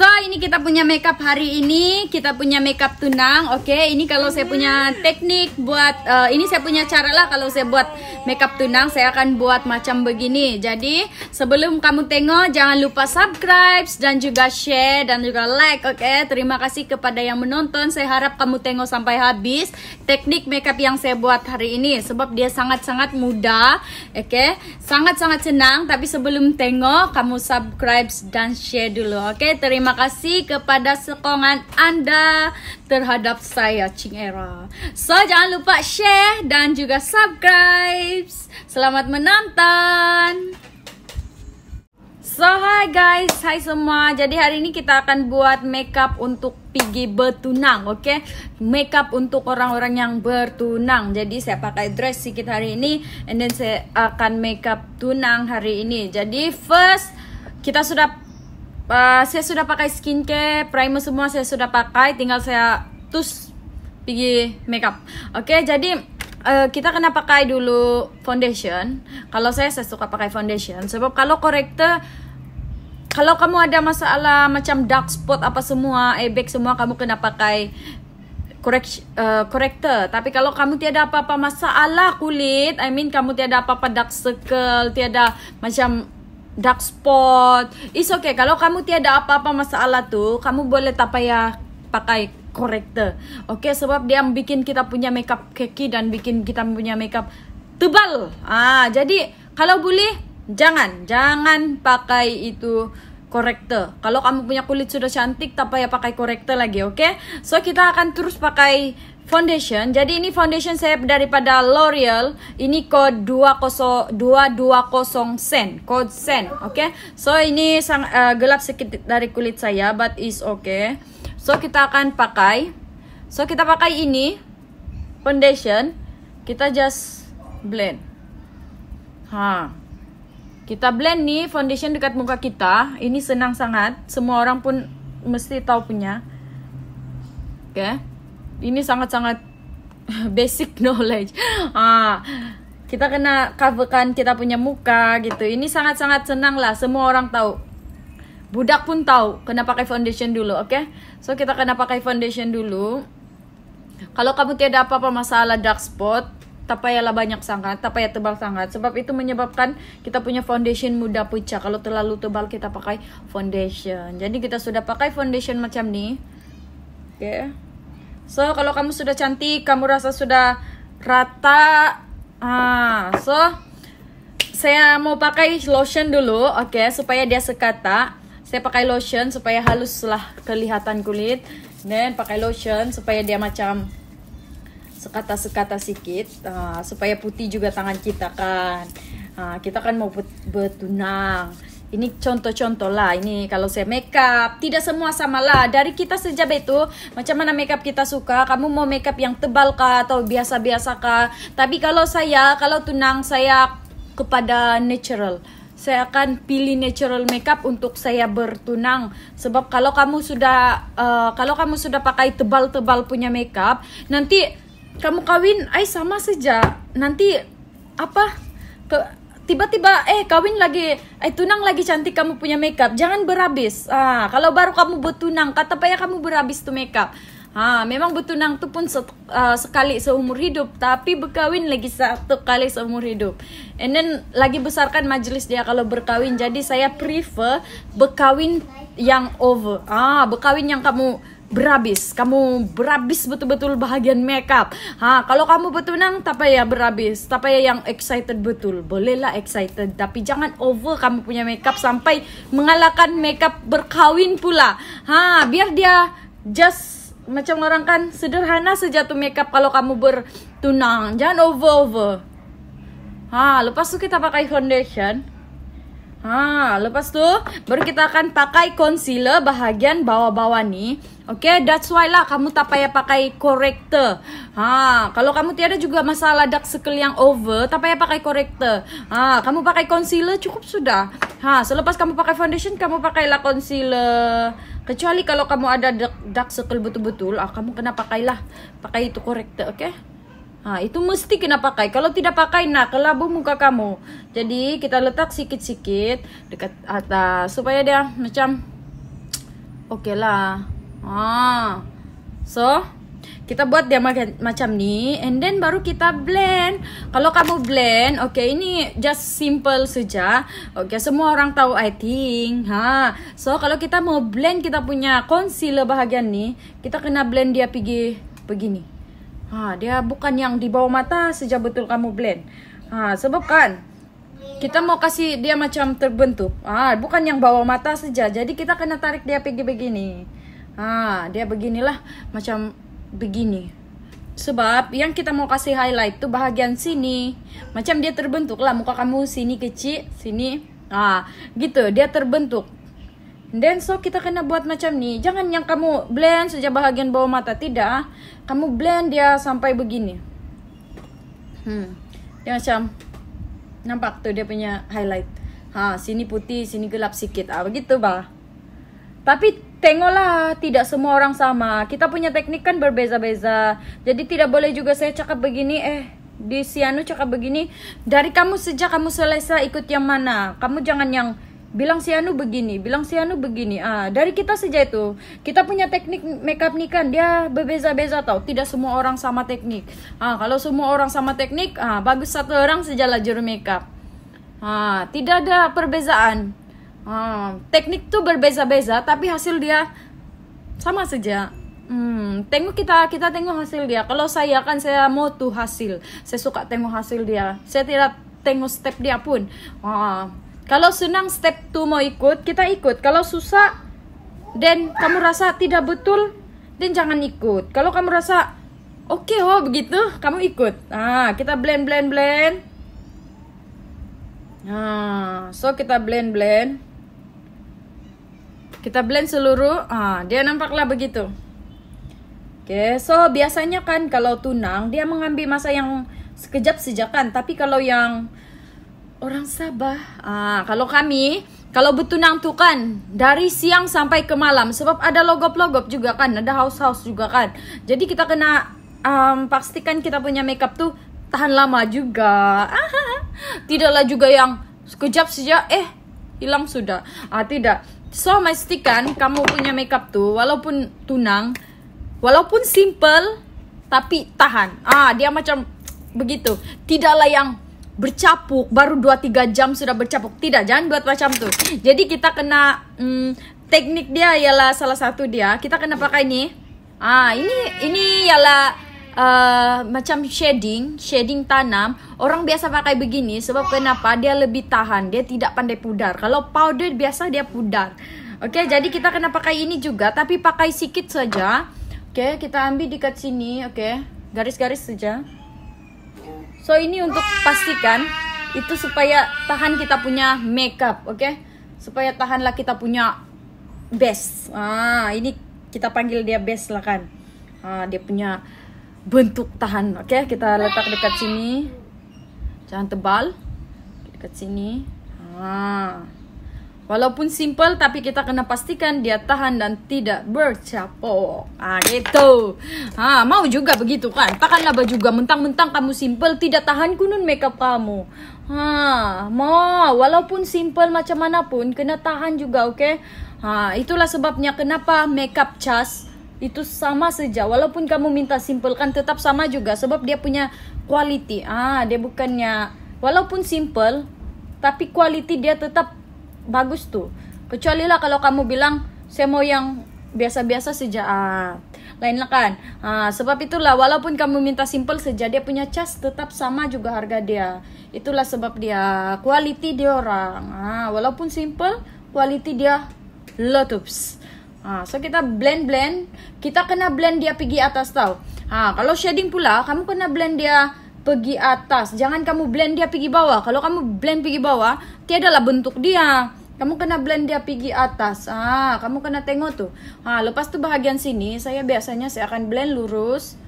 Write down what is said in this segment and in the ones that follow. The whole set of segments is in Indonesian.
So ini kita punya makeup hari ini kita punya makeup tunang oke okay? ini kalau saya punya teknik buat uh, ini saya punya cara lah kalau saya buat makeup tunang saya akan buat macam begini jadi sebelum kamu tengok jangan lupa subscribe dan juga share dan juga like oke okay? terima kasih kepada yang menonton saya harap kamu tengok sampai habis teknik makeup yang saya buat hari ini sebab dia sangat-sangat mudah oke okay? sangat-sangat senang tapi sebelum tengok kamu subscribe dan share dulu oke okay? terima terima kasih kepada sokongan Anda terhadap saya Cingera. So jangan lupa share dan juga subscribe. Selamat menonton. So hi guys, hai semua. Jadi hari ini kita akan buat makeup untuk pigi bertunang, oke? Okay? Makeup untuk orang-orang yang bertunang. Jadi saya pakai dress sedikit hari ini, and then saya akan makeup tunang hari ini. Jadi first kita sudah uh, saya sudah pakai skincare, primer semua saya sudah pakai, tinggal saya tus pergi makeup. Oke, okay, jadi uh, kita kena pakai dulu foundation. Kalau saya saya suka pakai foundation sebab kalau corrector kalau kamu ada masalah macam dark spot apa semua, ebek semua kamu kena pakai correct uh, corrector. Tapi kalau kamu tiada apa-apa masalah kulit, I mean kamu tiada apa-apa dark circle, tiada macam dark spot. Is okay. Kalau kamu tiada apa-apa masalah tuh, kamu boleh tak payah pakai corrector. Oke, okay? sebab dia bikin kita punya makeup keki dan bikin kita punya makeup tebal. Ah, jadi kalau boleh jangan, jangan pakai itu corrector Kalau kamu punya kulit sudah cantik, tak payah pakai corrector lagi, oke? Okay? So kita akan terus pakai foundation. Jadi ini foundation saya daripada L'Oreal. Ini kode 20 220 sen, code sen, oke. Okay? So ini sang, uh, gelap sedikit dari kulit saya, but is okay. So kita akan pakai. So kita pakai ini foundation. Kita just blend. Ha. Kita blend nih foundation dekat muka kita. Ini senang sangat. Semua orang pun mesti tahu punya. Oke. Okay ini sangat-sangat basic knowledge ah kita kena coverkan kita punya muka gitu ini sangat-sangat senang lah semua orang tahu budak pun tahu kena pakai foundation dulu oke okay? so kita kena pakai foundation dulu kalau kamu tidak apa-apa masalah dark spot tapayalah banyak sangat ya tebal sangat sebab itu menyebabkan kita punya foundation mudah pecah kalau terlalu tebal kita pakai foundation jadi kita sudah pakai foundation macam nih. oke okay. So, kalau kamu sudah cantik, kamu rasa sudah rata. Ah, so saya mau pakai lotion dulu, oke, okay, supaya dia sekata. Saya pakai lotion supaya halus lah kelihatan kulit. Dan pakai lotion supaya dia macam sekata-sekata sikit. uh, supaya putih juga tangan kita kan. Uh, kita kan mau betunang ini contoh-contoh lah ini kalau saya makeup tidak semua sama lah dari kita sejak itu macam mana makeup kita suka kamu mau makeup yang tebal kah atau biasa-biasa kah tapi kalau saya kalau tunang saya kepada natural saya akan pilih natural makeup untuk saya bertunang sebab kalau kamu sudah uh, kalau kamu sudah pakai tebal-tebal punya makeup nanti kamu kawin ay sama saja nanti apa ke tiba-tiba eh kawin lagi eh tunang lagi cantik kamu punya makeup jangan berhabis ah kalau baru kamu buat tunang kata payah kamu berhabis tu makeup ah memang betunang tu pun set, uh, ha, sekali seumur hidup tapi berkawin lagi satu kali seumur hidup and then lagi besarkan majlis dia kalau berkawin jadi saya prefer berkawin yang over ah berkawin yang kamu berabis kamu berabis betul-betul bahagian makeup ha kalau kamu betul nang tapi ya berabis tapi ya yang excited betul bolehlah excited tapi jangan over kamu punya makeup sampai mengalahkan makeup berkawin pula ha biar dia just macam orang kan sederhana saja tuh makeup kalau kamu bertunang jangan over over ha lepas itu kita pakai foundation Ha, lepas tu baru kita akan pakai concealer bahagian bawah-bawah ni. Okay, that's why lah kamu tak payah pakai corrector. Ha, kalau kamu tiada juga masalah dark circle yang over, tak payah pakai corrector. Ha, kamu pakai concealer cukup sudah. Ha, selepas kamu pakai foundation, kamu pakailah concealer. Kecuali kalau kamu ada dark circle betul-betul, ah, kamu kena pakailah. Pakai itu corrector, okay? Nah, itu mesti kena pakai. Kalau tidak pakai, nah kelabu muka kamu. Jadi kita letak sikit-sikit dekat atas supaya dia macam oke okay lah. Ah. So, kita buat dia macam ni and then baru kita blend. Kalau kamu blend, oke okay, ini just simple saja. Oke, okay, semua orang tahu I think. Ha. So, kalau kita mau blend kita punya concealer bahagian ni, kita kena blend dia pergi begini. Ha, dia bukan yang di bawah mata sejak betul kamu blend. Ha, sebab kan kita mau kasih dia macam terbentuk. Ha, bukan yang bawah mata saja. Jadi kita kena tarik dia pergi begini. Ha, dia beginilah macam begini. Sebab yang kita mau kasih highlight tuh bahagian sini. Macam dia terbentuk lah muka kamu sini kecil, sini. Ah, gitu. Dia terbentuk. Dan so kita kena buat macam ni. Jangan yang kamu blend saja bahagian bawah mata. Tidak. Ah. Kamu blend dia sampai begini. Hmm. Dia macam nampak tu dia punya highlight. Ha, sini putih, sini gelap sikit. Ah begitu bah. Tapi tengoklah tidak semua orang sama. Kita punya teknik kan berbeza-beza. Jadi tidak boleh juga saya cakap begini eh di Sianu cakap begini. Dari kamu sejak kamu selesai ikut yang mana. Kamu jangan yang bilang si Anu begini, bilang si Anu begini. Ah, dari kita saja itu. Kita punya teknik makeup nih kan. dia berbeza-beza tau. Tidak semua orang sama teknik. Ah, kalau semua orang sama teknik, ah bagus satu orang sejalan juru makeup. Ah, tidak ada perbezaan. Ah, teknik tuh berbeza-beza tapi hasil dia sama saja. Hmm, tengok kita kita tengok hasil dia. Kalau saya kan saya mau tuh hasil. Saya suka tengok hasil dia. Saya tidak tengok step dia pun. Ah, kalau senang step 2 mau ikut, kita ikut. Kalau susah dan kamu rasa tidak betul, dan jangan ikut. Kalau kamu rasa oke okay, oh begitu, kamu ikut. Nah, kita blend blend blend. Nah, so kita blend blend. Kita blend seluruh. Ah, dia nampaklah begitu. Oke, okay, so biasanya kan kalau tunang dia mengambil masa yang sekejap sejakan, tapi kalau yang orang Sabah. Ah, kalau kami, kalau betunang tuh kan dari siang sampai ke malam sebab ada logop-logop juga kan, ada house-house juga kan. Jadi kita kena um, pastikan kita punya makeup tuh tahan lama juga. tidaklah juga yang sekejap saja eh hilang sudah. Ah, tidak. So, pastikan kamu punya makeup tuh walaupun tunang, walaupun simple tapi tahan. Ah, dia macam begitu. Tidaklah yang bercapuk baru 2-3 jam sudah bercapuk tidak jangan buat macam tuh jadi kita kena hmm, teknik dia ialah salah satu dia kita kena pakai ini ah ini ini ialah Uh, macam shading, shading tanam, orang biasa pakai begini sebab kenapa? Dia lebih tahan, dia tidak pandai pudar. Kalau powder biasa dia pudar. Oke, okay, jadi kita kena pakai ini juga, tapi pakai sedikit saja. Oke, okay, kita ambil dekat sini, oke. Okay. Garis-garis saja. So ini untuk pastikan itu supaya tahan kita punya makeup, oke? Okay? Supaya tahanlah kita punya base. Ah, ini kita panggil dia base lah kan. Ah, dia punya bentuk tahan, oke? Okay? Kita letak dekat sini. Jangan tebal. Dekat sini. Ah. Walaupun simple tapi kita kena pastikan dia tahan dan tidak bercapok. Ah gitu. Ah mau juga begitu kan? Takkanlah juga mentang-mentang kamu simple tidak tahan kunun makeup kamu. Ha, ah, mau walaupun simple macam mana pun kena tahan juga, oke? Okay? Ah, ha, itulah sebabnya kenapa makeup cas itu sama saja walaupun kamu minta simple kan tetap sama juga sebab dia punya quality. Ah, dia bukannya walaupun simple tapi quality dia tetap bagus tuh kecuali lah kalau kamu bilang saya mau yang biasa-biasa saja ah, lain kan ah, sebab itulah walaupun kamu minta simple saja dia punya cas tetap sama juga harga dia itulah sebab dia quality dia orang ah, walaupun simple quality dia letups Ha, so kita blend blend kita kena blend dia pergi atas tau Ha, kalau shading pula kamu kena blend dia pergi atas jangan kamu blend dia pergi bawah kalau kamu blend pergi bawah tiadalah bentuk dia kamu kena blend dia pigi atas. Ah, kamu kena tengok tuh. Ah, lepas tuh bahagian sini saya biasanya saya akan blend lurus.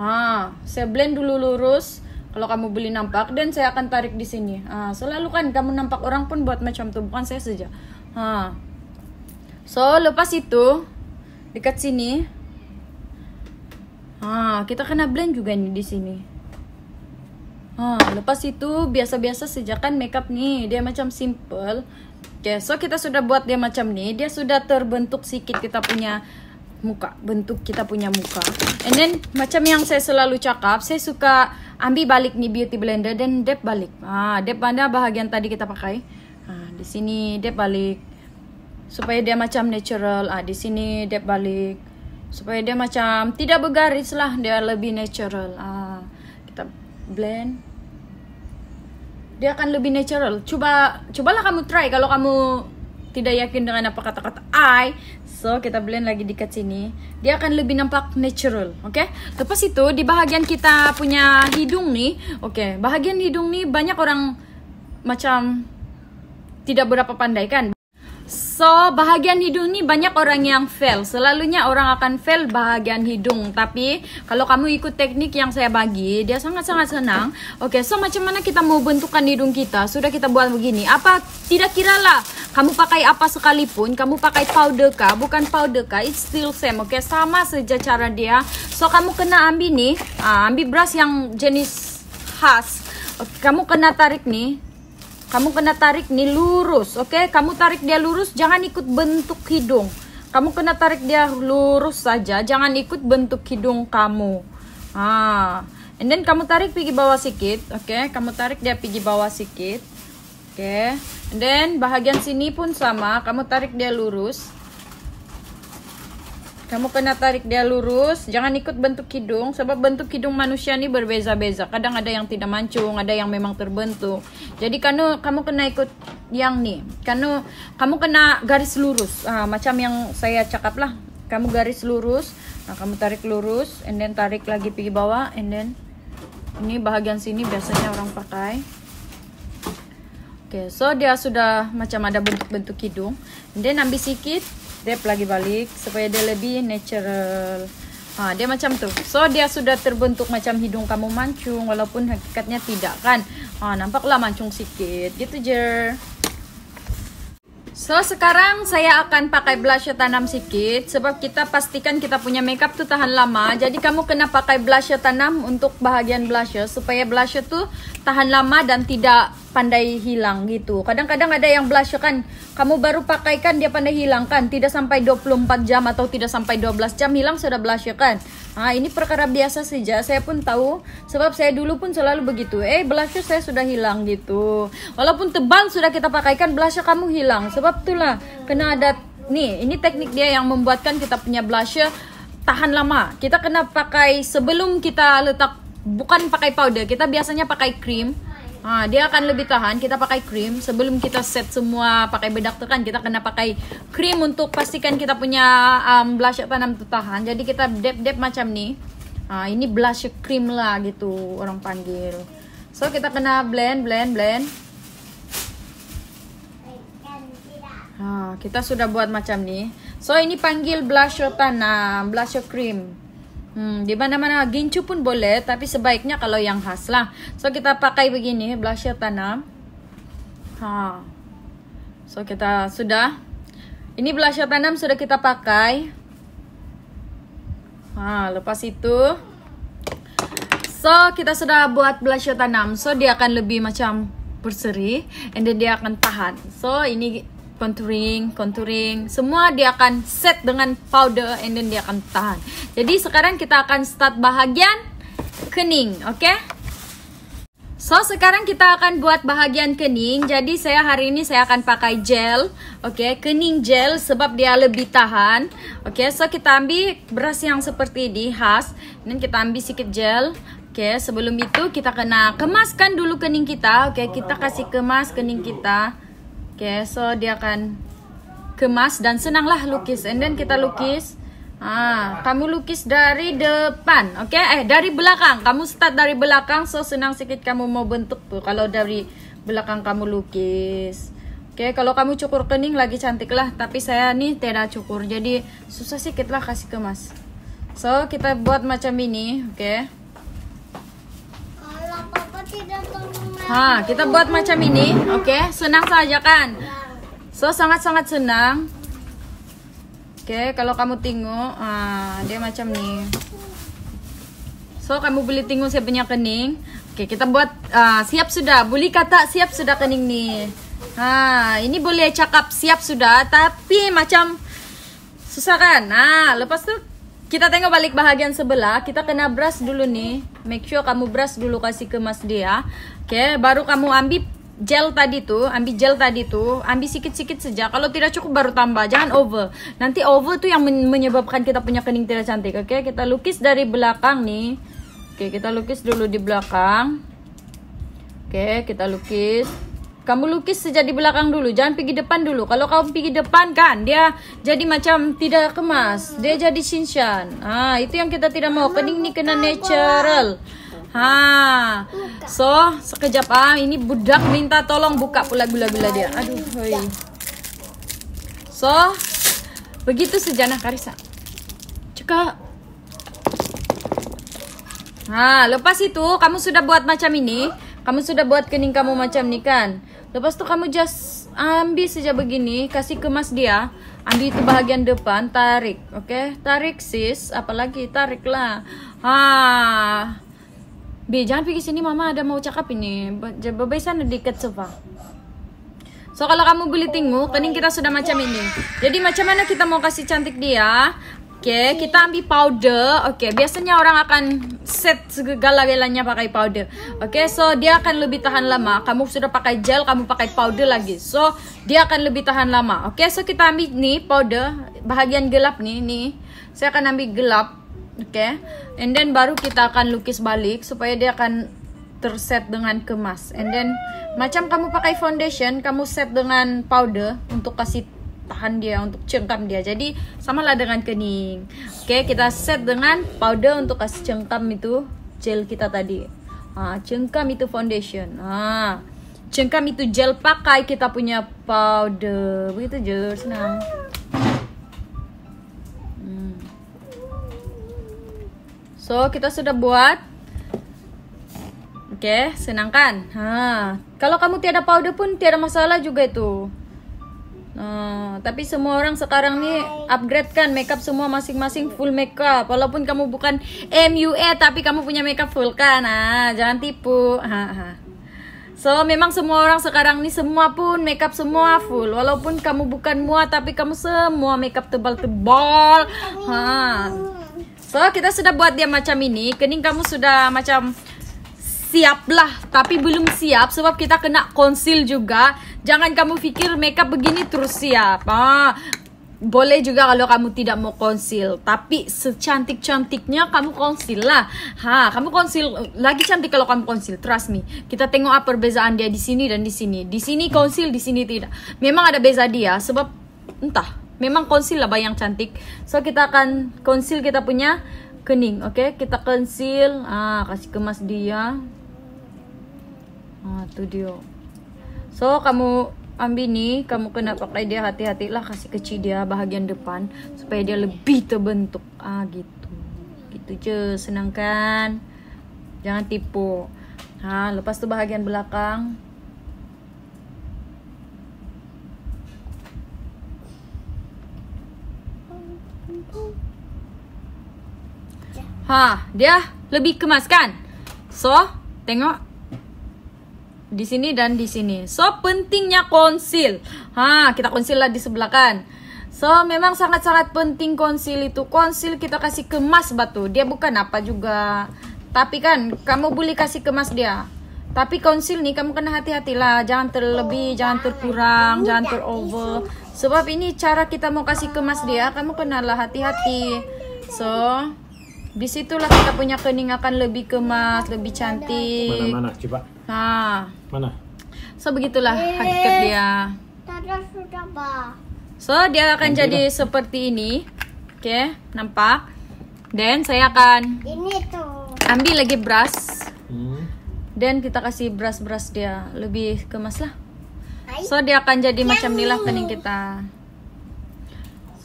Ah, saya blend dulu lurus. Kalau kamu beli nampak dan saya akan tarik di sini. Ah, selalu kan kamu nampak orang pun buat macam tuh, bukan saya saja. Ah. So, lepas itu dekat sini Ah, kita kena blend juga nih di sini. Ah, lepas itu biasa-biasa sejakan makeup nih, dia macam simple. Oke, okay, so kita sudah buat dia macam nih. Dia sudah terbentuk sikit kita punya muka. Bentuk kita punya muka. And then, macam yang saya selalu cakap, saya suka ambil balik nih beauty blender dan dep balik. Ah, dep mana bahagian tadi kita pakai. Ah, di sini dep balik. Supaya dia macam natural. Ah, di sini dep balik. Supaya dia macam tidak bergaris lah. Dia lebih natural. Ah, kita blend dia akan lebih natural coba cobalah kamu try kalau kamu tidak yakin dengan apa kata-kata I so kita blend lagi dekat sini dia akan lebih nampak natural oke okay? lepas itu di bahagian kita punya hidung nih oke okay, bagian hidung nih banyak orang macam tidak berapa pandai kan So, bahagian hidung ini banyak orang yang fail. Selalunya orang akan fail bahagian hidung. Tapi, kalau kamu ikut teknik yang saya bagi, dia sangat-sangat senang. Oke, okay, so macam mana kita mau bentukkan hidung kita? Sudah kita buat begini. Apa? Tidak kiralah. Kamu pakai apa sekalipun, kamu pakai powder kah? Bukan powder kah? It's still same, oke? Okay? Sama saja cara dia. So, kamu kena ambil nih, ah, ambil brush yang jenis khas. Okay, kamu kena tarik nih kamu kena tarik nih lurus, oke? Okay? Kamu tarik dia lurus, jangan ikut bentuk hidung. Kamu kena tarik dia lurus saja, jangan ikut bentuk hidung kamu. Ah, and then kamu tarik pergi bawah sikit oke? Okay? Kamu tarik dia pergi bawah sikit oke? Okay? And then bahagian sini pun sama, kamu tarik dia lurus. Kamu kena tarik dia lurus, jangan ikut bentuk hidung sebab bentuk hidung manusia ini berbeza-beza. Kadang ada yang tidak mancung, ada yang memang terbentuk. Jadi kamu kamu kena ikut yang nih. Kamu kamu kena garis lurus. Ah, macam yang saya cakap lah. Kamu garis lurus, nah kamu tarik lurus and then tarik lagi pergi bawah and then ini bahagian sini biasanya orang pakai. Oke, okay, so dia sudah macam ada bentuk-bentuk hidung. And then ambil sedikit Dep lagi balik supaya dia lebih natural. Ha, dia macam tuh So, dia sudah terbentuk macam hidung kamu mancung walaupun hakikatnya tidak kan. Ha, nampaklah mancung sikit. Gitu je. So, sekarang saya akan pakai blush tanam sikit sebab kita pastikan kita punya makeup tuh tahan lama. Jadi, kamu kena pakai blush tanam untuk bahagian blush supaya blush tuh tahan lama dan tidak pandai hilang gitu. Kadang-kadang ada yang blush kan, kamu baru pakaikan dia pandai hilangkan. tidak sampai 24 jam atau tidak sampai 12 jam hilang sudah blush kan. Ah ini perkara biasa saja, saya pun tahu sebab saya dulu pun selalu begitu. Eh blush saya sudah hilang gitu. Walaupun tebal sudah kita pakaikan blush kamu hilang. Sebab itulah kena ada nih ini teknik dia yang membuatkan kita punya blush tahan lama. Kita kena pakai sebelum kita letak bukan pakai powder, kita biasanya pakai krim Nah, dia akan lebih tahan. Kita pakai krim sebelum kita set semua pakai bedak tuh kan kita kena pakai krim untuk pastikan kita punya um, blush tanam tuh tahan. Jadi kita dep-dep macam nih. Nah, ini blush cream lah gitu orang panggil. So kita kena blend, blend, blend. Nah, kita sudah buat macam nih. So ini panggil blush tanam, blush cream. Hmm, di mana-mana gincu pun boleh, tapi sebaiknya kalau yang khas lah. So kita pakai begini, blusher ya, tanam. Ha. So kita sudah. Ini blusher ya, tanam sudah kita pakai. Ha, lepas itu So kita sudah buat blusher ya, tanam. So dia akan lebih macam berseri and then dia akan tahan. So ini contouring, contouring, semua dia akan set dengan powder and then dia akan tahan. Jadi sekarang kita akan start bahagian kening, oke? Okay? So, sekarang kita akan buat bahagian kening. Jadi, saya hari ini saya akan pakai gel. Oke, okay? kening gel sebab dia lebih tahan. Oke, okay? so kita ambil beras yang seperti di khas. Dan kita ambil sedikit gel. Oke, okay? sebelum itu kita kena kemaskan dulu kening kita. Oke, okay? kita kasih kemas kening kita. Oke, okay, so dia akan kemas dan senanglah lukis. And then kita lukis. Ah, kamu lukis dari depan, oke? Okay? Eh, dari belakang. Kamu start dari belakang, so senang sedikit kamu mau bentuk tuh. Kalau dari belakang kamu lukis. Oke, okay, kalau kamu cukur kening lagi cantik lah. Tapi saya nih tidak cukur, jadi susah sedikit lah kasih kemas. So, kita buat macam ini, oke? Okay? Kalau papa tidak tahu Ha, kita buat macam ini, oke? Okay? Senang saja kan? So sangat-sangat senang. Oke, okay, kalau kamu tinggu, ah, dia macam ni. So kamu beli tinggu punya kening. Oke, okay, kita buat ah, siap sudah. Boleh kata siap sudah kening ni. Nah, ini boleh cakap siap sudah, tapi macam susah kan? Nah, lepas tu kita tengok balik bahagian sebelah kita kena brush dulu nih make sure kamu brush dulu kasih ke mas dia Oke, baru kamu ambil gel tadi tuh, ambil gel tadi tuh, ambil sikit-sikit saja. Kalau tidak cukup baru tambah, jangan over. Nanti over tuh yang menyebabkan kita punya kening tidak cantik. Oke, kita lukis dari belakang nih. Oke, kita lukis dulu di belakang. Oke, kita lukis. Kamu lukis saja di belakang dulu, jangan pergi depan dulu. Kalau kamu pergi depan kan, dia jadi macam tidak kemas, dia jadi shinshan. Ah, itu yang kita tidak mau. Kening ini kena natural. Ha. So, sekejap ah. Ini budak minta tolong buka pula gula-gula dia. Aduh, hoi. Ya. So, begitu sejana Karisa. Cekak. Ha, lepas itu kamu sudah buat macam ini. Kamu sudah buat kening kamu macam ini kan. Lepas tu kamu just ambil saja begini, kasih kemas dia. Ambil itu bahagian depan, tarik. Oke, tarik sis. Apalagi tariklah. Ha. Bi, jangan pergi sini mama ada mau cakap ini. Babai sana dekat sofa. So kalau kamu beli tinggu kening kita sudah macam ini. Jadi macam mana kita mau kasih cantik dia? Oke, okay, kita ambil powder. Oke, okay, biasanya orang akan set segala-galanya pakai powder. Oke, okay, so dia akan lebih tahan lama. Kamu sudah pakai gel, kamu pakai powder lagi. So, dia akan lebih tahan lama. Oke, so kita ambil nih powder bahagian gelap nih, nih. Saya akan ambil gelap oke okay? and then baru kita akan lukis balik supaya dia akan terset dengan kemas and then macam kamu pakai foundation kamu set dengan powder untuk kasih tahan dia untuk cengkam dia jadi samalah dengan kening oke okay, kita set dengan powder untuk kasih cengkam itu gel kita tadi ah, cengkam itu foundation ah, cengkam itu gel pakai kita punya powder begitu jujur senang So, kita sudah buat. Oke, okay, senangkan. Ha. Kalau kamu tiada powder pun tiada masalah juga itu. Nah, tapi semua orang sekarang ini upgrade kan makeup semua masing-masing full makeup. Walaupun kamu bukan MUA tapi kamu punya makeup full kan. Nah, jangan tipu. ha. So, memang semua orang sekarang ini semua pun makeup semua full. Walaupun kamu bukan mua tapi kamu semua makeup tebal-tebal. hah So, kita sudah buat dia macam ini. Kening kamu sudah macam siap lah, tapi belum siap sebab kita kena konsil juga. Jangan kamu pikir makeup begini terus siap. Ah, boleh juga kalau kamu tidak mau konsil, tapi secantik-cantiknya kamu konsil lah. Ha, kamu konsil lagi cantik kalau kamu konsil, trust me. Kita tengok apa perbezaan dia di sini dan di sini. Di sini konsil, di sini tidak. Memang ada beza dia sebab entah memang konsil lah bayang cantik so kita akan konsil kita punya kening oke okay? kita konsil ah kasih kemas dia ah tuh dia so kamu ambil ini kamu kena pakai dia hati-hati lah kasih kecil dia bahagian depan supaya dia lebih terbentuk ah gitu gitu je senangkan jangan tipu ah lepas tuh bahagian belakang Ha, dia lebih kemas kan So, tengok di sini dan di sini. So, pentingnya konsil. Ha, kita konsil lah di sebelah kan. So, memang sangat-sangat penting konsil itu. Konsil kita kasih kemas batu. Dia bukan apa juga. Tapi kan, kamu boleh kasih kemas dia. Tapi konsil nih kamu kena hati-hatilah, jangan terlebih, jangan terkurang, jangan terover. Sebab ini cara kita mau kasih kemas dia, kamu kenalah hati-hati. So, disitulah kita punya kening akan lebih kemas lebih cantik mana mana coba nah mana so begitulah hakikat dia so dia akan Nanti jadi lah. seperti ini oke okay, nampak dan saya akan ini tuh ambil lagi brush hmm. dan kita kasih brush-brush dia lebih kemas lah so dia akan jadi Yang macam inilah kening kita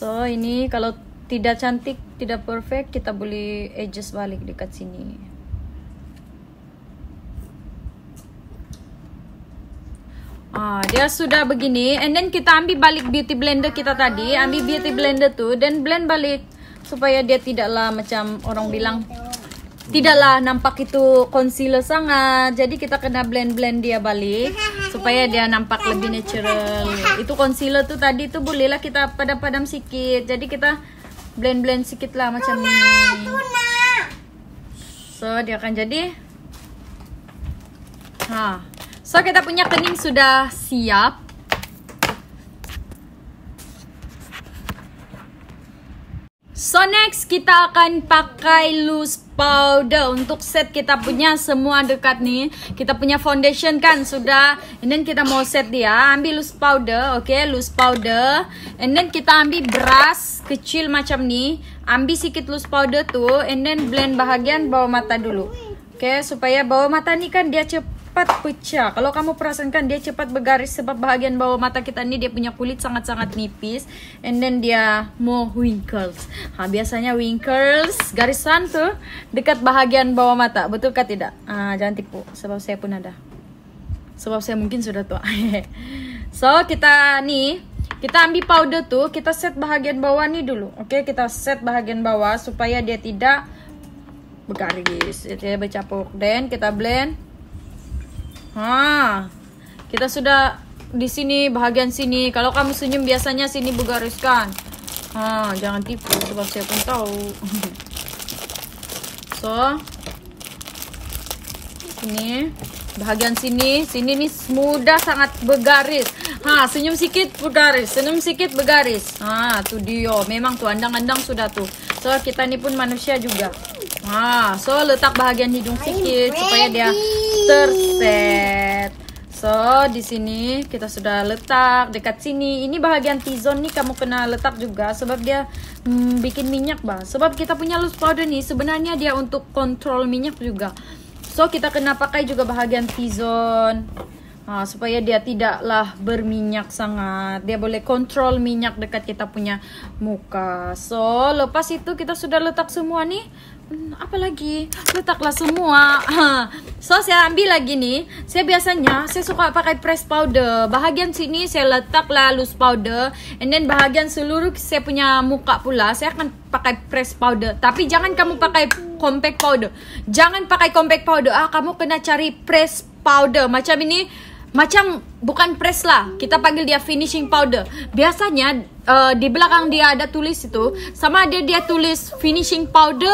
so ini kalau tidak cantik, tidak perfect, kita boleh adjust balik dekat sini. Ah, dia sudah begini and then kita ambil balik beauty blender kita tadi, ambil beauty blender tu dan blend balik supaya dia tidaklah macam orang bilang tidaklah nampak itu concealer sangat. Jadi kita kena blend-blend dia balik supaya dia nampak lebih natural. Itu concealer tu tadi tu bolehlah kita padam-padam sikit. Jadi kita blend-blend sedikit lah macam tuna, ini. So dia akan jadi. Ha. So kita punya kening sudah siap. So next kita akan pakai loose powder untuk set kita punya semua dekat nih. Kita punya foundation kan sudah. And then kita mau set dia, ambil loose powder, oke, okay? loose powder. And then kita ambil brush kecil macam nih. Ambil sedikit loose powder tuh and then blend bahagian bawah mata dulu. Oke, okay? supaya bawah mata nih kan dia cepat cepat pecah. Kalau kamu perasankan dia cepat bergaris sebab bahagian bawah mata kita ini dia punya kulit sangat-sangat nipis and then dia more wrinkles. Ha, biasanya wrinkles garisan tuh dekat bahagian bawah mata. Betul kah tidak? Ah, jangan tipu sebab saya pun ada. Sebab saya mungkin sudah tua. so, kita nih kita ambil powder tuh, kita set bahagian bawah nih dulu. Oke, okay? kita set bahagian bawah supaya dia tidak bergaris, dia tidak Then kita blend. Ha. Ah, kita sudah di sini bahagian sini. Kalau kamu senyum biasanya sini bergariskan. Ha, ah, jangan tipu sebab saya pun tahu. so. Ini bahagian sini, sini nih mudah sangat bergaris. Ha, senyum sikit bergaris, senyum sikit bergaris. Ha, tu dia. Memang tu andang-andang sudah tu. So kita ni pun manusia juga. Ha, so letak bahagian hidung sikit supaya dia terset. So, di sini kita sudah letak dekat sini. Ini bahagian T-zone nih kamu kena letak juga sebab dia hmm, bikin minyak, Bang. Sebab kita punya loose powder nih sebenarnya dia untuk kontrol minyak juga. So, kita kena pakai juga bahagian T-zone. Nah, supaya dia tidaklah berminyak sangat. Dia boleh kontrol minyak dekat kita punya muka. So, lepas itu kita sudah letak semua nih. Hmm, apa lagi letaklah semua so saya ambil lagi nih saya biasanya saya suka pakai press powder bahagian sini saya letaklah loose powder and then bahagian seluruh saya punya muka pula saya akan pakai press powder tapi jangan kamu pakai compact powder jangan pakai compact powder ah kamu kena cari press powder macam ini macam bukan press lah kita panggil dia finishing powder biasanya uh, di belakang dia ada tulis itu sama ada dia tulis finishing powder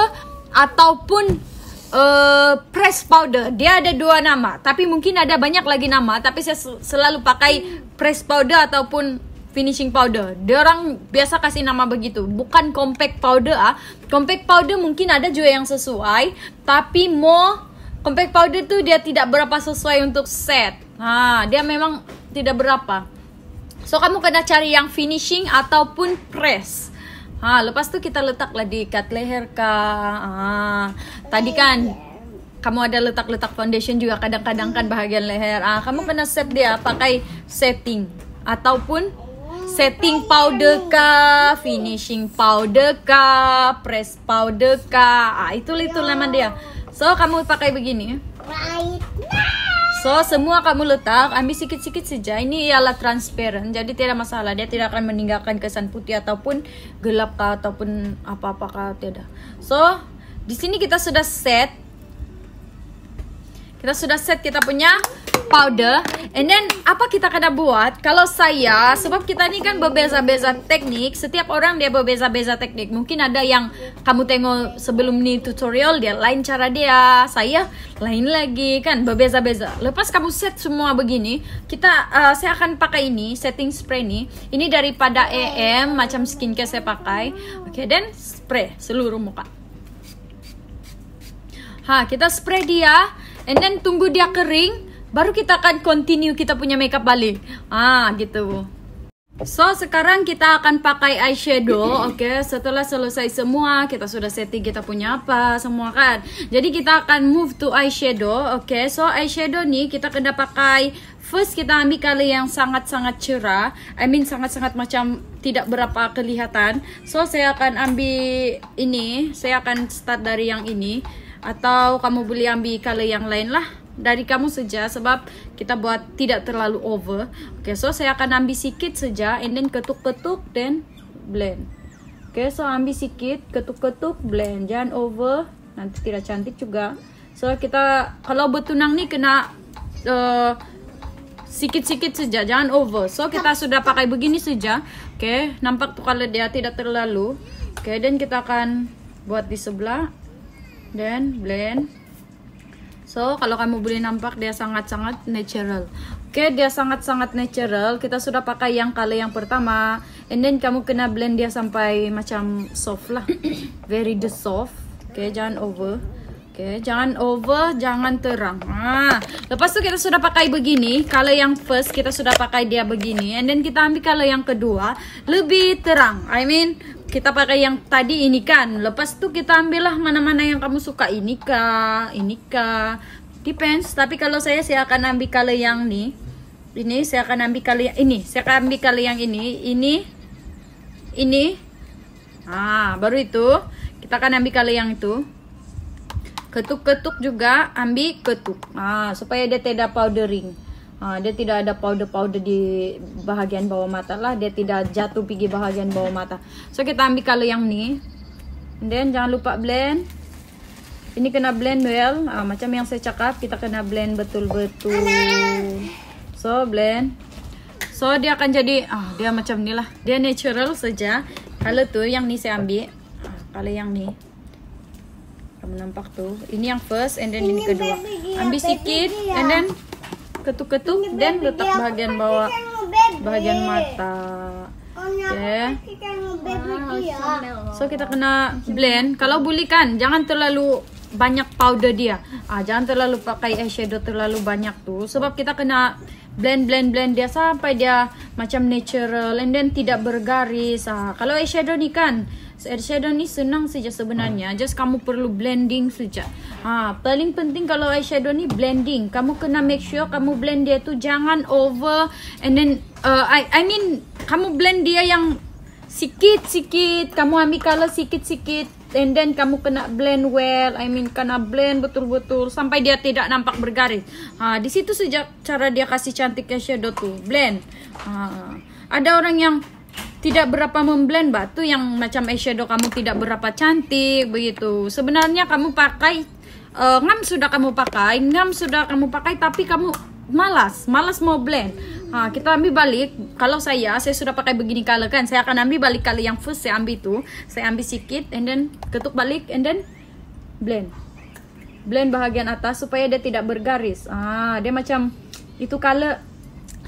ataupun uh, press powder. Dia ada dua nama, tapi mungkin ada banyak lagi nama, tapi saya selalu pakai press powder ataupun finishing powder. Dia orang biasa kasih nama begitu, bukan compact powder ah. Compact powder mungkin ada juga yang sesuai, tapi more compact powder tuh dia tidak berapa sesuai untuk set. Nah, dia memang tidak berapa. So kamu kena cari yang finishing ataupun press ah lepas tu kita letaklah di kat leher kak ah, tadi kan kamu ada letak-letak foundation juga kadang-kadang kan bahagian leher ah kamu pernah set dia pakai setting ataupun setting powder kah finishing powder kah press powder kah ah itu itu nama dia so kamu pakai begini right now So semua kamu letak, ambil sikit-sikit saja. Ini ialah transparent, jadi tidak masalah. Dia tidak akan meninggalkan kesan putih ataupun gelap kah, ataupun apa-apa kah tidak. So di sini kita sudah set kita sudah set kita punya powder And then apa kita kena buat Kalau saya Sebab kita ini kan berbeza-beza teknik Setiap orang dia berbeza-beza teknik Mungkin ada yang kamu tengok sebelum ni tutorial Dia lain cara dia Saya lain lagi kan Berbeza-beza Lepas kamu set semua begini Kita uh, Saya akan pakai ini Setting spray nih. Ini daripada EM Macam skincare saya pakai Oke okay, dan spray seluruh muka Ha kita spray dia and then tunggu dia kering baru kita akan continue kita punya makeup balik ah gitu So sekarang kita akan pakai eyeshadow, oke? Okay? Setelah selesai semua, kita sudah setting kita punya apa semua kan. Jadi kita akan move to eyeshadow, oke? Okay? So eyeshadow nih kita kena pakai first kita ambil kali yang sangat-sangat cerah. I mean sangat-sangat macam tidak berapa kelihatan. So saya akan ambil ini, saya akan start dari yang ini atau kamu boleh ambil color yang lain lah dari kamu saja sebab kita buat tidak terlalu over okay so saya akan ambil sikit saja and then ketuk-ketuk dan blend okay so ambil sikit ketuk-ketuk blend jangan over nanti tidak cantik juga so kita kalau betunang nih kena uh, sikit-sikit saja jangan over so kita sudah pakai begini saja oke okay, nampak tuh kalau dia tidak terlalu oke okay, dan kita akan buat di sebelah Then blend. So, kalau kamu boleh nampak dia sangat-sangat natural. Oke, okay, dia sangat-sangat natural. Kita sudah pakai yang kali yang pertama. And then kamu kena blend dia sampai macam soft lah. Very the soft. Oke, okay, jangan over. Oke, okay, jangan over, jangan terang. Ah, lepas tu kita sudah pakai begini. Kalau yang first kita sudah pakai dia begini. And then kita ambil kalau yang kedua lebih terang. I mean, kita pakai yang tadi ini kan lepas tuh kita ambillah mana-mana yang kamu suka ini kah ini kah depends tapi kalau saya saya akan ambil kali yang nih ini saya akan ambil kali ini saya akan ambil kali yang ini ini ini ah baru itu kita akan ambil kali yang itu ketuk-ketuk juga ambil ketuk ah supaya dia tidak powdering Ah, dia tidak ada powder-powder di bahagian bawah mata lah. Dia tidak jatuh pergi bahagian bawah mata. So kita ambil color yang ni. And then jangan lupa blend. Ini kena blend well. Uh, macam yang saya cakap kita kena blend betul-betul. So blend. So dia akan jadi ah, dia macam ni lah. Dia natural saja. Kalau tu yang ni saya ambil. Kalau yang ni. Kamu nampak tu. Ini yang first and then ini, ini kedua. Ambil sikit and then ketuk-ketuk dan letak bagian bawah bagian mata ya yeah. Ya. so kita kena blend kalau boleh kan jangan terlalu banyak powder dia ah jangan terlalu pakai eyeshadow terlalu banyak tuh sebab kita kena blend blend blend dia sampai dia macam natural and then tidak bergaris ah kalau eyeshadow nih kan Air shadow ni senang saja sebenarnya. Ha. Just kamu perlu blending saja. Ha, paling penting kalau air shadow ni blending. Kamu kena make sure kamu blend dia tu jangan over and then uh, I I mean kamu blend dia yang sikit-sikit, kamu ambil color sikit-sikit and then kamu kena blend well. I mean kena blend betul-betul sampai dia tidak nampak bergaris. Ha, di situ sejak cara dia kasih cantik shadow tu. Blend. Ha. Ada orang yang tidak berapa memblend batu yang macam eyeshadow kamu tidak berapa cantik begitu sebenarnya kamu pakai uh, ngam sudah kamu pakai ngam sudah kamu pakai tapi kamu malas malas mau blend nah, kita ambil balik kalau saya saya sudah pakai begini kalau kan saya akan ambil balik kali yang first saya ambil itu saya ambil sedikit and then ketuk balik and then blend blend bahagian atas supaya dia tidak bergaris ah dia macam itu kalau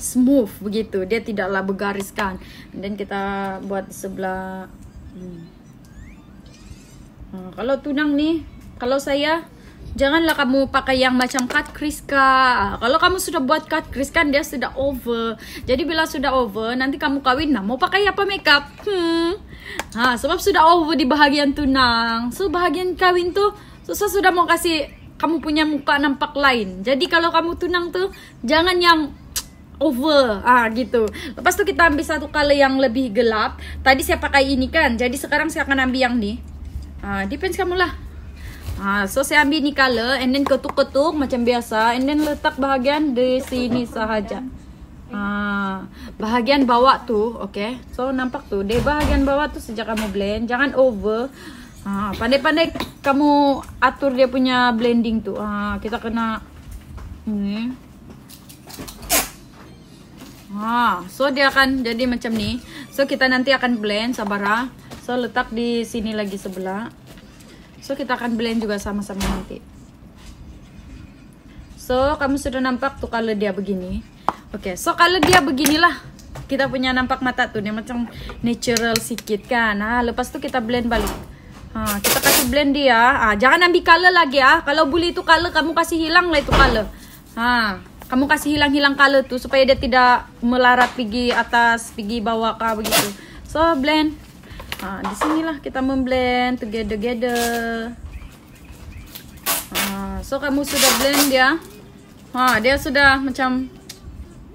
smooth begitu dia tidaklah bergariskan dan kita buat sebelah hmm. hmm. kalau tunang nih kalau saya janganlah kamu pakai yang macam cut crease kak ah, kalau kamu sudah buat cut crease kan dia sudah over jadi bila sudah over nanti kamu kawin nah mau pakai apa makeup hmm ha, sebab sudah over di bahagian tunang so bahagian kawin tuh susah sudah mau kasih kamu punya muka nampak lain jadi kalau kamu tunang tuh jangan yang over ah gitu. Lepas tu kita ambil satu color yang lebih gelap. Tadi saya pakai ini kan. Jadi sekarang saya akan ambil yang ni. Ah depends kamu lah. Ah so saya ambil ni color and then ketuk-ketuk macam biasa and then letak bahagian di sini sahaja. Ah bahagian bawah tu, okey. So nampak tu, di bahagian bawah tu sejak kamu blend, jangan over. Ah pandai-pandai kamu atur dia punya blending tu. Ah kita kena ni. so dia akan jadi macam ni. So kita nanti akan blend sabar So letak di sini lagi sebelah. So kita akan blend juga sama-sama nanti. So kamu sudah nampak tuh kalau dia begini. Oke, okay, so kalau dia beginilah kita punya nampak mata tuh dia macam natural sedikit kan. Nah, lepas tuh kita blend balik. Ha, kita kasih blend dia. ah jangan ambil color lagi ya. Kalau boleh itu color kamu kasih hilang lah itu color. Ha, kamu kasih hilang-hilang color tuh supaya dia tidak melarat pergi atas pergi bawah kah begitu so blend nah, di sinilah kita memblend together together so kamu sudah blend dia? Ya? nah, dia sudah macam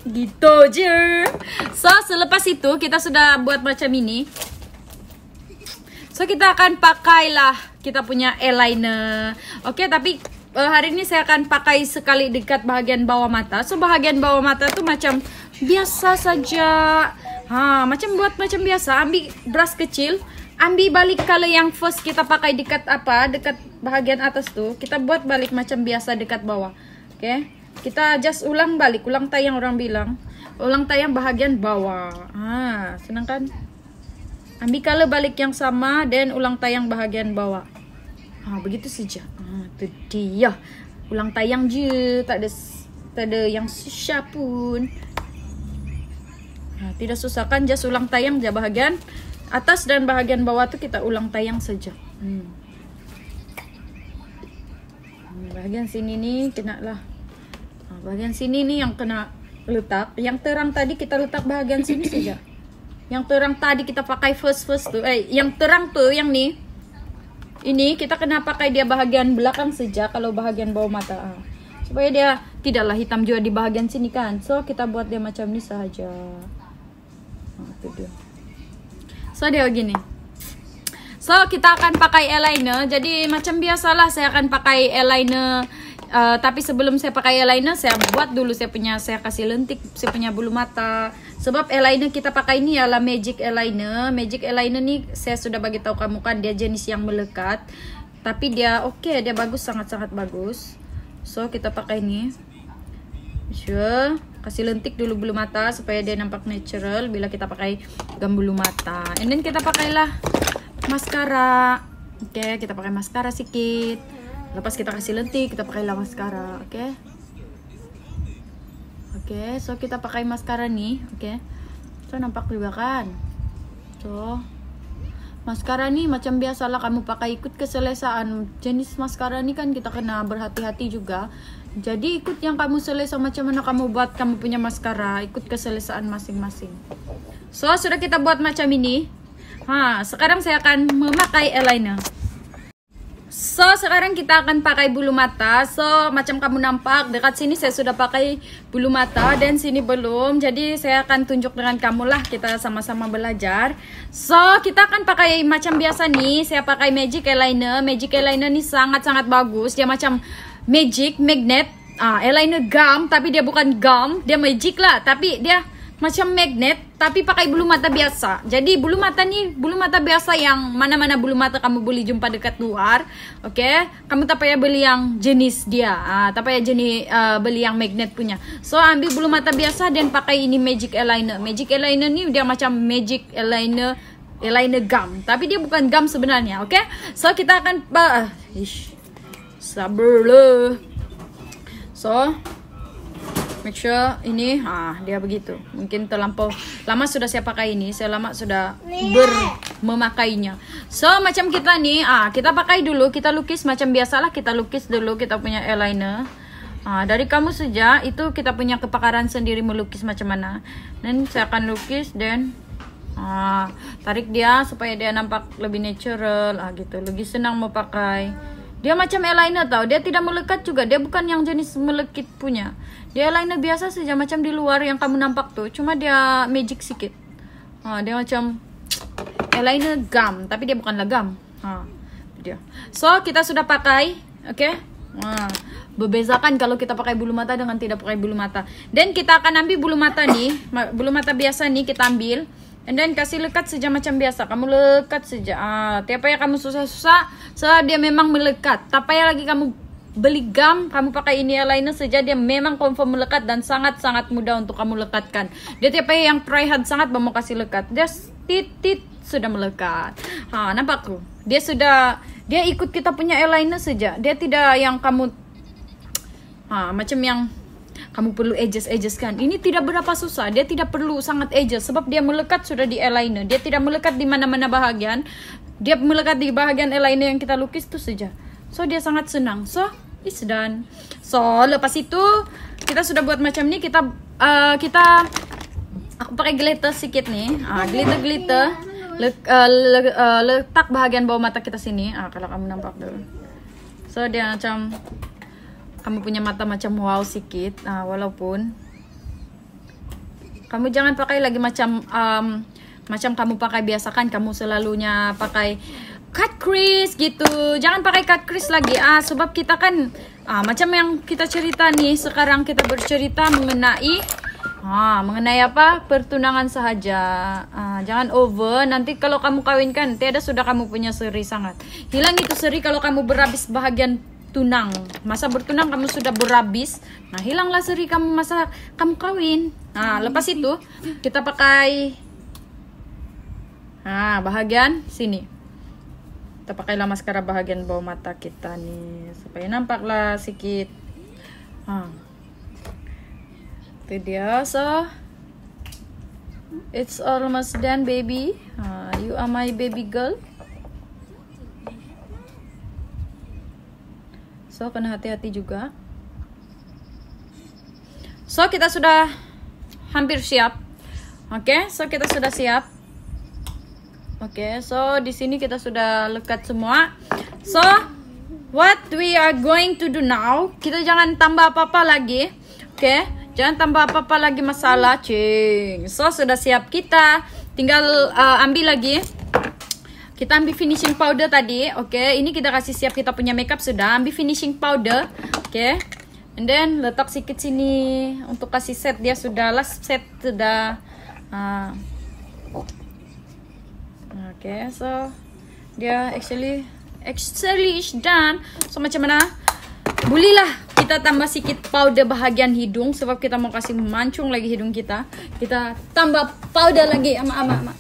gitu je so selepas itu kita sudah buat macam ini so kita akan pakailah kita punya eyeliner oke okay, tapi Eh, hari ini saya akan pakai sekali dekat bagian bawah mata. So bagian bawah mata tuh macam biasa saja. Ha, macam buat macam biasa. Ambil brush kecil, ambil balik kalau yang first kita pakai dekat apa, dekat bahagian atas tuh, kita buat balik macam biasa dekat bawah. Oke. Okay? Kita just ulang balik, ulang tayang orang bilang. Ulang tayang bahagian bawah. Ha, senang kan? Ambil kalau balik yang sama dan ulang tayang bahagian bawah. Ha, begitu saja. Ha, tu dia. Ulang tayang je. Tak ada, tak ada yang susah pun. Ha, tidak susah kan just ulang tayang je bahagian. Atas dan bahagian bawah tu kita ulang tayang saja. Hmm. hmm. Bahagian sini ni kena lah. Ha, bahagian sini ni yang kena letak. Yang terang tadi kita letak bahagian sini saja. Yang terang tadi kita pakai first first tu. Eh, yang terang tu yang ni. ini kita kena pakai dia bahagian belakang saja kalau bahagian bawah mata ah. supaya dia tidaklah hitam juga di bahagian sini kan so kita buat dia macam ini saja nah, dia so dia begini so kita akan pakai eyeliner jadi macam biasalah saya akan pakai eyeliner Uh, tapi sebelum saya pakai eyeliner, saya buat dulu saya punya, saya kasih lentik, saya punya bulu mata, Sebab eyeliner kita pakai ini ialah magic eyeliner. Magic eyeliner nih saya sudah bagi tahu kamu kan dia jenis yang melekat. Tapi dia oke, dia bagus sangat-sangat bagus. So kita pakai ini. Sure. Kasih lentik dulu bulu mata supaya dia nampak natural bila kita pakai gam bulu mata. And then kita pakailah mascara, Oke, kita pakai mascara sikit. Lepas kita kasih lentik, kita pakailah mascara, oke? Oke, okay, so kita pakai maskara nih, oke. Okay. So nampak kan? So maskara nih macam biasalah kamu pakai ikut keselesaan. Jenis maskara nih kan kita kena berhati-hati juga. Jadi ikut yang kamu selesa macam mana kamu buat kamu punya maskara, ikut keselesaan masing-masing. So sudah kita buat macam ini. Ha, sekarang saya akan memakai eyeliner. So, sekarang kita akan pakai bulu mata. So, macam kamu nampak, dekat sini saya sudah pakai bulu mata dan sini belum. Jadi, saya akan tunjuk dengan kamu lah kita sama-sama belajar. So, kita akan pakai macam biasa nih. Saya pakai magic eyeliner. Magic eyeliner ini sangat-sangat bagus. Dia macam magic, magnet. Ah, eyeliner gum, tapi dia bukan gum. Dia magic lah, tapi dia macam magnet tapi pakai bulu mata biasa jadi bulu mata nih bulu mata biasa yang mana-mana bulu mata kamu beli jumpa dekat luar oke okay? kamu tak payah beli yang jenis dia uh, tak payah jenis uh, beli yang magnet punya so ambil bulu mata biasa dan pakai ini magic eyeliner magic eyeliner nih dia macam magic eyeliner eyeliner gum tapi dia bukan gum sebenarnya oke okay? so kita akan uh, ish, sabar loh so make sure ini ah dia begitu mungkin terlampau lama sudah saya pakai ini saya lama sudah iya. ber memakainya so macam kita nih ah kita pakai dulu kita lukis macam biasalah kita lukis dulu kita punya eyeliner ah, dari kamu saja itu kita punya kepakaran sendiri melukis macam mana dan saya akan lukis dan ah, tarik dia supaya dia nampak lebih natural ah gitu lebih senang mau pakai dia macam eyeliner tau, dia tidak melekat juga, dia bukan yang jenis melekit punya. Dia eyeliner biasa saja macam di luar yang kamu nampak tuh, cuma dia magic sikit. Nah, dia macam eyeliner gam, tapi dia bukan legam. dia. So kita sudah pakai, oke? Okay? bebezakan kalau kita pakai bulu mata dengan tidak pakai bulu mata. Dan kita akan ambil bulu mata nih, bulu mata biasa nih kita ambil. And then kasih lekat saja macam biasa. Kamu lekat saja. Ah, tiap ya kamu susah-susah, soal dia memang melekat. Tak payah lagi kamu beli gam, kamu pakai ini eyeliner saja dia memang confirm melekat dan sangat-sangat mudah untuk kamu lekatkan. Dia tiap ya yang try hard sangat mau kasih lekat. Dia titit sudah melekat. Ha, nampak tuh. Dia sudah dia ikut kita punya eyeliner saja. Dia tidak yang kamu ha, macam yang kamu perlu edges edges kan ini tidak berapa susah dia tidak perlu sangat edges sebab dia melekat sudah di eyeliner dia tidak melekat di mana-mana bahagian dia melekat di bahagian eyeliner yang kita lukis itu saja so dia sangat senang so it's done so lepas itu kita sudah buat macam ini kita uh, kita aku pakai glitter sedikit nih uh, ah, glitter glitter le, uh, le, uh, letak bahagian bawah mata kita sini uh, kalau kamu nampak dulu so dia macam kamu punya mata macam wow sikit nah, walaupun kamu jangan pakai lagi macam um, macam kamu pakai biasakan kamu selalunya pakai cut crease gitu jangan pakai cut crease lagi ah sebab kita kan ah, macam yang kita cerita nih sekarang kita bercerita mengenai Ah, mengenai apa? Pertunangan sahaja Ah, jangan over. Nanti kalau kamu kawinkan, tiada sudah kamu punya seri sangat. Hilang itu seri kalau kamu berhabis bahagian tunang. Masa bertunang kamu sudah berhabis. Nah, hilanglah seri kamu masa kamu kawin. Nah, lepas itu kita pakai Nah, bahagian sini. Kita pakailah maskara bahagian bawah mata kita nih supaya nampaklah sedikit. Nah. Itu dia. So, it's almost done baby. Uh, you are my baby girl. so kena hati-hati juga so kita sudah hampir siap oke okay, so kita sudah siap oke okay, so di sini kita sudah lekat semua so what we are going to do now kita jangan tambah apa-apa lagi oke okay? jangan tambah apa-apa lagi masalah cing so sudah siap kita tinggal uh, ambil lagi kita ambil finishing powder tadi, oke. Okay. Ini kita kasih siap kita punya makeup sudah. Ambil finishing powder, oke. Okay. And then letak sedikit sini untuk kasih set dia sudah last set sudah. Uh, oke, okay, so dia actually actually is done. So macam mana? Bulilah kita tambah sedikit powder bahagian hidung sebab kita mau kasih mancung lagi hidung kita. Kita tambah powder lagi ama ama ama.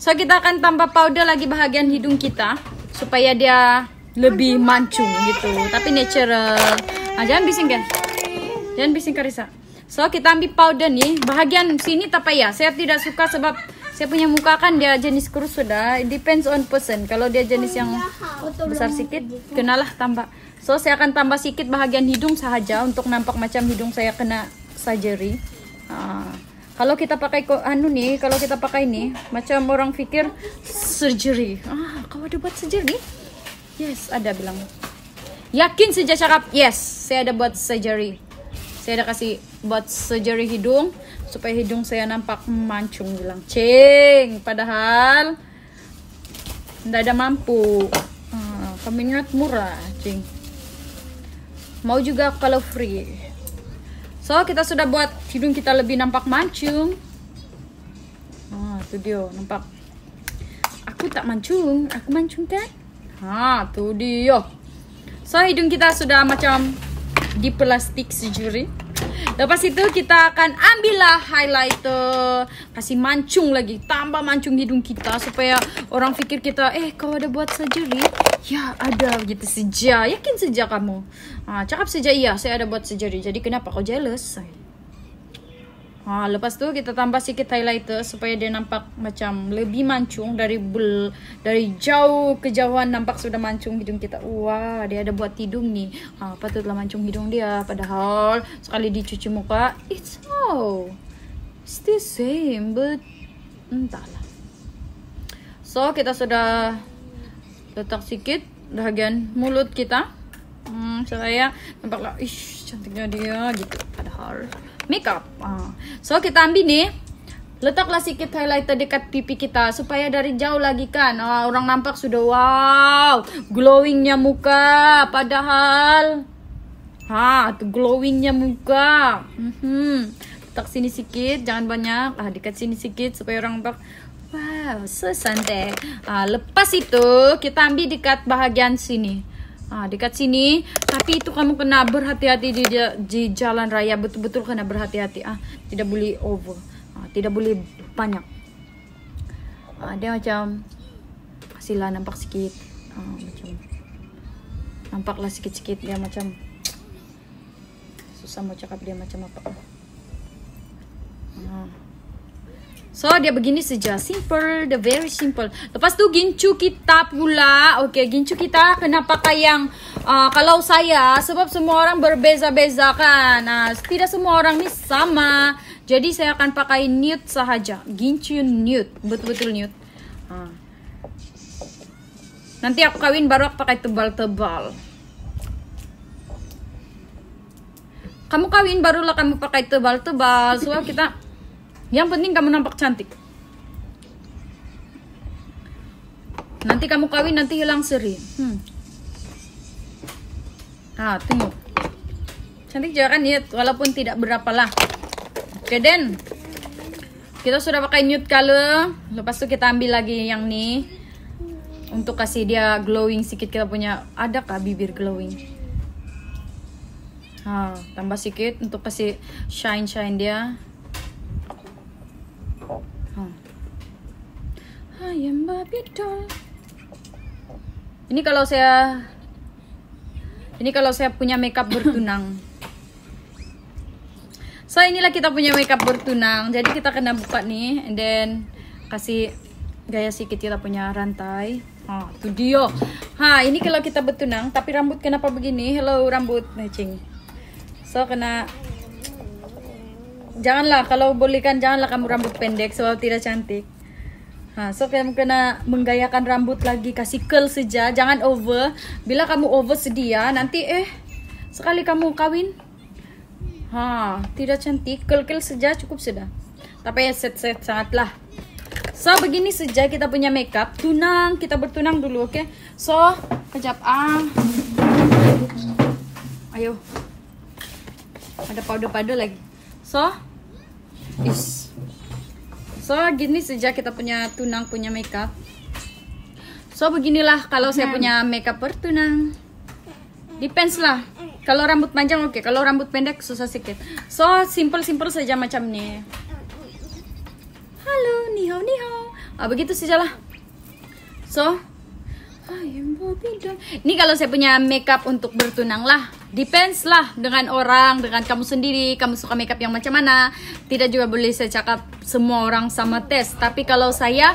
So kita akan tambah powder lagi bahagian hidung kita supaya dia lebih mancung gitu. Tapi natural. Nah, jangan bising kan? Jangan bising Karisa. So kita ambil powder nih bahagian sini tapi ya saya tidak suka sebab saya punya muka kan dia jenis kurus sudah. It depends on person. Kalau dia jenis yang besar sedikit kenalah tambah. So saya akan tambah sedikit bahagian hidung saja untuk nampak macam hidung saya kena surgery. Uh. Kalau kita pakai kok anu nih, kalau kita pakai ini macam orang pikir surgery. Ah, kau ada buat surgery? Yes, ada bilang. Yakin saja cakap, yes, saya ada buat surgery. Saya ada kasih buat surgery hidung supaya hidung saya nampak mancung bilang. Cing, padahal tidak ada mampu. Ah, kami murah, cing. Mau juga kalau free. So kita sudah buat hidung kita lebih nampak mancung. Ah, tu dia nampak. Aku tak mancung, aku mancung kan? Ha, tu dia. So hidung kita sudah macam di plastik sejuri. Lepas itu kita akan ambillah highlighter. Kasih mancung lagi. Tambah mancung hidung kita supaya orang pikir kita, eh kau ada buat surgery? Ya ada gitu saja. Yakin saja kamu. Ah, cakap saja iya saya ada buat surgery. Jadi kenapa kau jealous? Saya Nah, lepas tu kita tambah sikit highlighter supaya dia nampak macam lebih mancung dari bel dari jauh kejauhan nampak sudah mancung hidung kita. Wah, dia ada buat hidung nih. tu patutlah mancung hidung dia padahal sekali dicuci muka it's all still same but entahlah. So, kita sudah letak sikit bahagian mulut kita. Hmm, saya nampaklah ish cantiknya dia gitu padahal makeup. Uh. So kita ambil nih letaklah sedikit highlighter dekat pipi kita supaya dari jauh lagi kan oh, orang nampak sudah wow glowingnya muka padahal ha glowingnya muka hmm letak sini sedikit jangan banyak ah dekat sini sedikit supaya orang nampak wow so santai ah, lepas itu kita ambil dekat bahagian sini ah, dekat sini tapi itu kamu kena berhati-hati di, di jalan raya betul-betul kena berhati-hati ah tidak boleh over ah, tidak boleh banyak ah, dia macam sila nampak sikit. ah, macam nampaklah sikit-sikit dia macam susah mau cakap dia macam apa ah. So dia begini saja, simple, the very simple. Lepas tu gincu kita pula, okay, gincu kita kenapa kayak uh, ah, kalau saya sebab semua orang berbeza-beza kan. Nah, tidak semua orang ni sama. Jadi saya akan pakai nude sahaja. Gincu nude, betul-betul nude. Uh. Nanti aku kawin baru aku pakai tebal-tebal. Kamu kawin barulah kamu pakai tebal-tebal. Soalnya kita yang penting kamu nampak cantik. Nanti kamu kawin nanti hilang seri. Hmm. Ah, tengok. Cantik juga kan ya, walaupun tidak berapa lah. Oke, Den. Kita sudah pakai nude color. Lepas itu kita ambil lagi yang ini Untuk kasih dia glowing sedikit kita punya. Ada kah bibir glowing? Ah, tambah sedikit untuk kasih shine-shine dia. Ayam babi doll. Ini kalau saya ini kalau saya punya makeup bertunang. So inilah kita punya makeup bertunang. Jadi kita kena buka nih and then kasih gaya sedikit kita punya rantai. Oh, itu dia. Ha, ini kalau kita bertunang tapi rambut kenapa begini? Hello rambut matching. So kena janganlah kalau boleh kan janganlah kamu rambut pendek sebab tidak cantik. Nah, so kamu kena menggayakan rambut lagi, kasih curl saja, jangan over. Bila kamu over sedih ya, nanti eh sekali kamu kawin, ha tidak cantik, curl curl saja cukup sudah. Tapi ya set set sangatlah. So begini saja kita punya makeup, tunang kita bertunang dulu, oke? Okay? So kejap ah, ayo ada powder powder lagi. So, is So gini sejak kita punya tunang punya makeup. So beginilah kalau saya nah. punya makeup pertunang Depends lah. Kalau rambut panjang oke, okay. kalau rambut pendek susah sikit So simple-simple saja macam ini Halo, nihau, nihau Ah, begitu sajalah. So Ah, ya Ini kalau saya punya makeup untuk bertunang lah. Depends lah dengan orang, dengan kamu sendiri. Kamu suka makeup yang macam mana. Tidak juga boleh saya cakap semua orang sama tes. Tapi kalau saya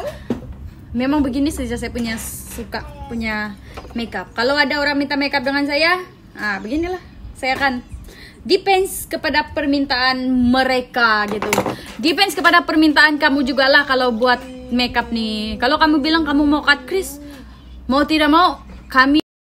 memang begini saja saya punya suka punya makeup. Kalau ada orang minta makeup dengan saya, ah beginilah. Saya akan depends kepada permintaan mereka gitu. Depends kepada permintaan kamu juga lah kalau buat makeup nih. Kalau kamu bilang kamu mau cut crease, Mau tidak mau, kami